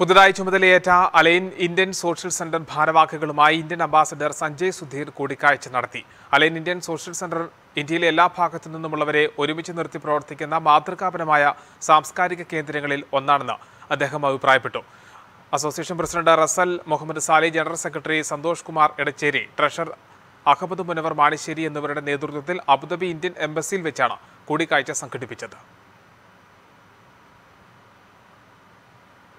പുതുതായി ചുമതലയേറ്റ Al Ain Indian social centre ഭാരവാഹികളുമായി ഇന്ത്യൻ അംബാസഡർ സഞ്ജയ് സുധീർ കൂടിക്കാഴ്ച നടത്തി അലൈൻ ഇന്ത്യൻ സോഷ്യൽ സെന്റർ ഇന്ത്യയിലെ എല്ലാ ഭാഗത്തു നിന്നുമുള്ളവരെ ഒരുമിച്ച് നിർത്തി പ്രവർത്തിക്കുന്ന മാതൃകാപരമായ സാംസ്കാരിക കേന്ദ്രങ്ങളിൽ ഒന്നാണെന്ന് അദ്ദേഹം അഭിപ്രായപ്പെട്ടു association president Rasal Muhammad Sali general secretary Santhosh Kumar Edachery treasurer Ahammed Munavar Manisseri എന്നിവരുടെ നേതൃത്വത്തിൽ അബുദാബി ഇന്ത്യൻ എംബസിയിൽ വെച്ചാണ് കൂടിക്കാഴ്ച സംഘടിപ്പിച്ചത്